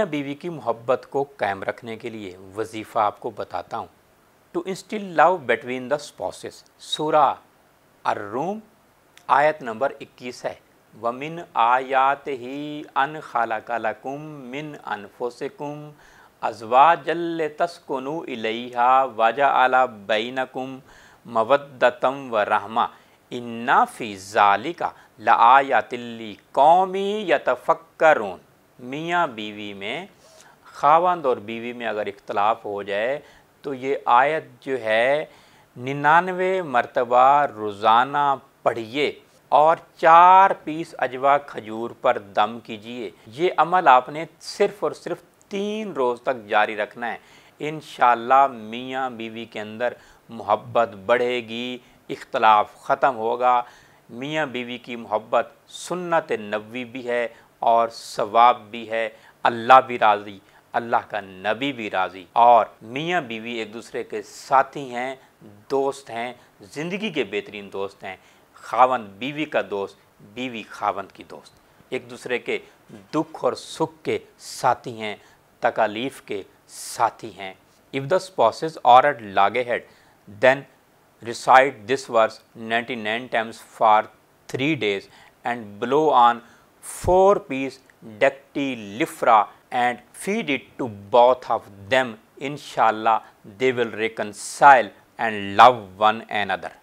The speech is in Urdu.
میاں بیوی کی محبت کو قائم رکھنے کے لیے وظیفہ آپ کو بتاتا ہوں to instil love between the spouses سورہ الروم آیت نمبر اکیس ہے ومن آیات ہی ان خالق لکم من انفسکم ازوا جل تسکنو الیہا وجا اعلیٰ بینکم مودتم و رحمہ انا فی ذالکا لآیات اللی قومی یتفکرون میاں بیوی میں خاوند اور بیوی میں اگر اختلاف ہو جائے تو یہ آیت جو ہے ننانوے مرتبہ روزانہ پڑھیے اور چار پیس اجوا کھجور پر دم کیجئے یہ عمل آپ نے صرف اور صرف تین روز تک جاری رکھنا ہے انشاءاللہ میاں بیوی کے اندر محبت بڑھے گی اختلاف ختم ہوگا میاں بیوی کی محبت سنت نوی بھی ہے اور ثواب بھی ہے اللہ بھی راضی اللہ کا نبی بھی راضی اور میاں بیوی ایک دوسرے کے ساتھی ہیں دوست ہیں زندگی کے بہترین دوست ہیں خاون بیوی کا دوست بیوی خاون کی دوست ایک دوسرے کے دکھ اور سکھ کے ساتھی ہیں تکالیف کے ساتھی ہیں اف دا spouses اور لاگے head then recite this verse ninety nine times for three days and blow on 4 piece dactylifera and feed it to both of them inshallah they will reconcile and love one another.